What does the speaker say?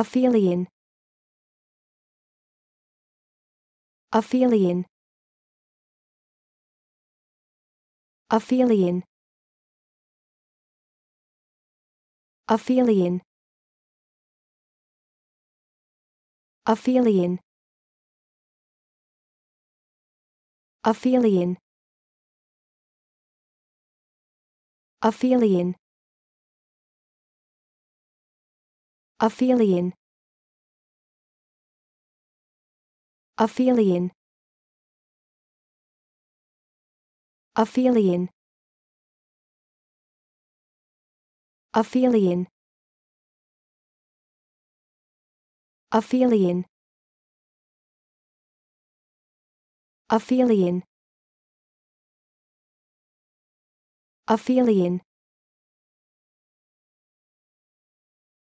Aphelion Aphelion Aphelion Aphelion Aphelion Aphelion Aphelion Aphelion Aphelion Aphelion Aphelion Aphelion Aphelion Aphelion